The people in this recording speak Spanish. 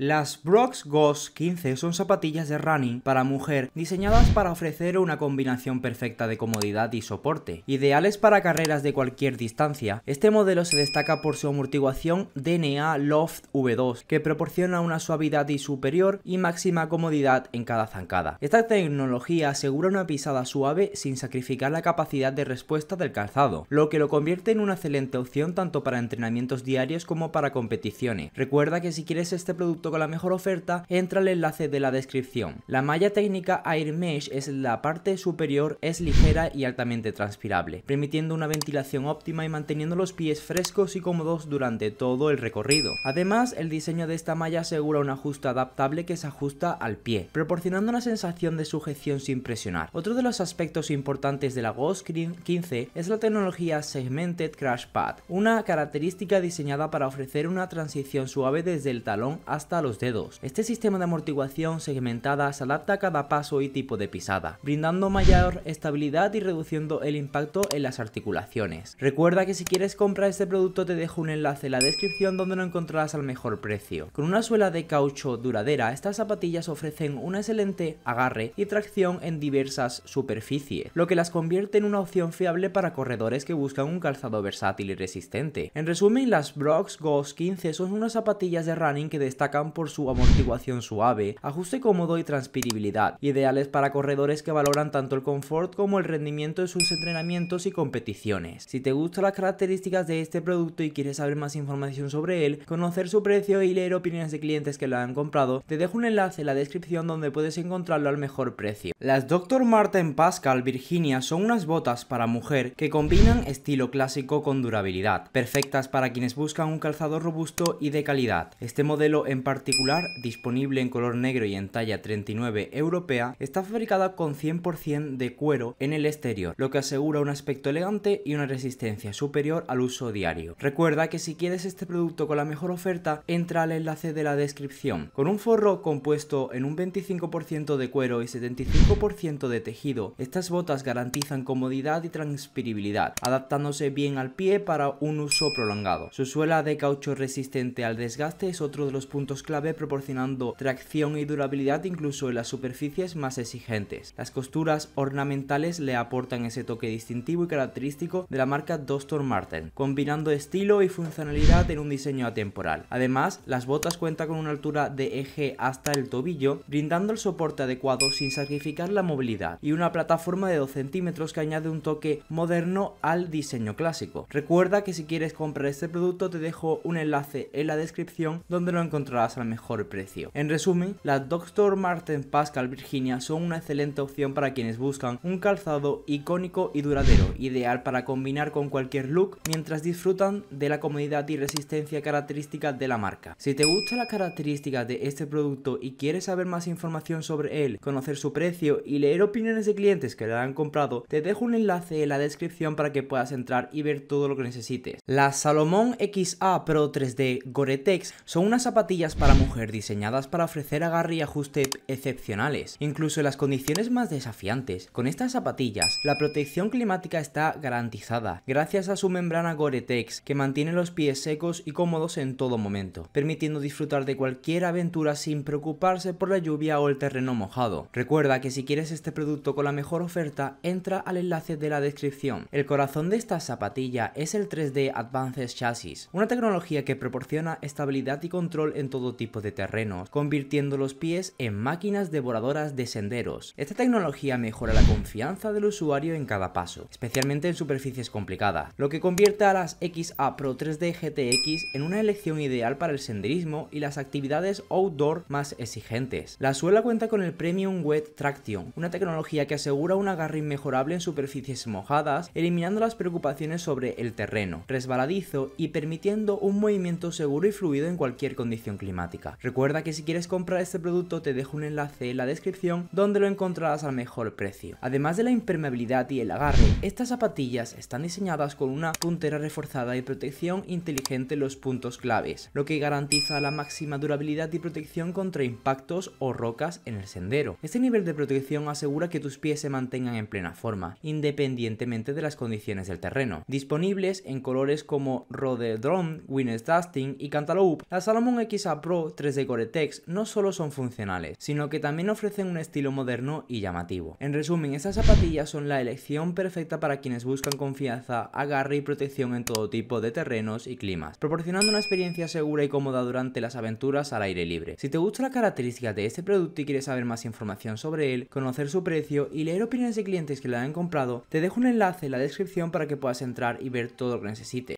Las Brooks Ghost 15 son zapatillas de running para mujer diseñadas para ofrecer una combinación perfecta de comodidad y soporte. Ideales para carreras de cualquier distancia, este modelo se destaca por su amortiguación DNA Loft V2 que proporciona una suavidad y superior y máxima comodidad en cada zancada. Esta tecnología asegura una pisada suave sin sacrificar la capacidad de respuesta del calzado, lo que lo convierte en una excelente opción tanto para entrenamientos diarios como para competiciones. Recuerda que si quieres este producto con la mejor oferta entra al enlace de la descripción. La malla técnica Air Mesh es la parte superior, es ligera y altamente transpirable, permitiendo una ventilación óptima y manteniendo los pies frescos y cómodos durante todo el recorrido. Además, el diseño de esta malla asegura un ajuste adaptable que se ajusta al pie, proporcionando una sensación de sujeción sin presionar. Otro de los aspectos importantes de la Ghost Screen 15 es la tecnología Segmented Crash Pad, una característica diseñada para ofrecer una transición suave desde el talón hasta los dedos. Este sistema de amortiguación segmentada se adapta a cada paso y tipo de pisada, brindando mayor estabilidad y reduciendo el impacto en las articulaciones. Recuerda que si quieres comprar este producto te dejo un enlace en la descripción donde lo encontrarás al mejor precio. Con una suela de caucho duradera, estas zapatillas ofrecen un excelente agarre y tracción en diversas superficies, lo que las convierte en una opción fiable para corredores que buscan un calzado versátil y resistente. En resumen, las Brox Ghost 15 son unas zapatillas de running que destacan por su amortiguación suave, ajuste cómodo y transpiribilidad, ideales para corredores que valoran tanto el confort como el rendimiento de sus entrenamientos y competiciones. Si te gustan las características de este producto y quieres saber más información sobre él, conocer su precio y leer opiniones de clientes que lo han comprado, te dejo un enlace en la descripción donde puedes encontrarlo al mejor precio. Las Dr. en Pascal Virginia son unas botas para mujer que combinan estilo clásico con durabilidad, perfectas para quienes buscan un calzado robusto y de calidad. Este modelo en particular, disponible en color negro y en talla 39 europea, está fabricada con 100% de cuero en el exterior, lo que asegura un aspecto elegante y una resistencia superior al uso diario. Recuerda que si quieres este producto con la mejor oferta, entra al enlace de la descripción. Con un forro compuesto en un 25% de cuero y 75% de tejido, estas botas garantizan comodidad y transpirabilidad, adaptándose bien al pie para un uso prolongado. Su suela de caucho resistente al desgaste es otro de los puntos clave proporcionando tracción y durabilidad incluso en las superficies más exigentes. Las costuras ornamentales le aportan ese toque distintivo y característico de la marca Dr. Martin, combinando estilo y funcionalidad en un diseño atemporal. Además, las botas cuentan con una altura de eje hasta el tobillo, brindando el soporte adecuado sin sacrificar la movilidad, y una plataforma de 2 centímetros que añade un toque moderno al diseño clásico. Recuerda que si quieres comprar este producto te dejo un enlace en la descripción donde lo encontrarás al mejor precio. En resumen, las Dr. Martin Pascal Virginia son una excelente opción para quienes buscan un calzado icónico y duradero, ideal para combinar con cualquier look mientras disfrutan de la comodidad y resistencia característica de la marca. Si te gustan las características de este producto y quieres saber más información sobre él, conocer su precio y leer opiniones de clientes que lo han comprado, te dejo un enlace en la descripción para que puedas entrar y ver todo lo que necesites. Las Salomon XA Pro 3D Gore-Tex son unas zapatillas para mujer diseñadas para ofrecer agarre y ajuste excepcionales, incluso en las condiciones más desafiantes. Con estas zapatillas, la protección climática está garantizada, gracias a su membrana Gore-Tex, que mantiene los pies secos y cómodos en todo momento, permitiendo disfrutar de cualquier aventura sin preocuparse por la lluvia o el terreno mojado. Recuerda que si quieres este producto con la mejor oferta, entra al enlace de la descripción. El corazón de esta zapatilla es el 3D Advanced Chassis, una tecnología que proporciona estabilidad y control en todo tipo de terrenos, convirtiendo los pies en máquinas devoradoras de senderos. Esta tecnología mejora la confianza del usuario en cada paso, especialmente en superficies complicadas, lo que convierte a las XA Pro 3D GTX en una elección ideal para el senderismo y las actividades outdoor más exigentes. La suela cuenta con el Premium Wet Traction, una tecnología que asegura un agarre inmejorable en superficies mojadas, eliminando las preocupaciones sobre el terreno, resbaladizo y permitiendo un movimiento seguro y fluido en cualquier condición climática. Recuerda que si quieres comprar este producto te dejo un enlace en la descripción donde lo encontrarás al mejor precio. Además de la impermeabilidad y el agarre, estas zapatillas están diseñadas con una puntera reforzada y protección inteligente en los puntos claves, lo que garantiza la máxima durabilidad y protección contra impactos o rocas en el sendero. Este nivel de protección asegura que tus pies se mantengan en plena forma, independientemente de las condiciones del terreno. Disponibles en colores como Rhododendron, Winner's Dusting y Cantaloupe, la Salomon XA 3D Coretex no solo son funcionales, sino que también ofrecen un estilo moderno y llamativo. En resumen, estas zapatillas son la elección perfecta para quienes buscan confianza, agarre y protección en todo tipo de terrenos y climas, proporcionando una experiencia segura y cómoda durante las aventuras al aire libre. Si te gusta la característica de este producto y quieres saber más información sobre él, conocer su precio y leer opiniones de clientes que la han comprado, te dejo un enlace en la descripción para que puedas entrar y ver todo lo que necesites.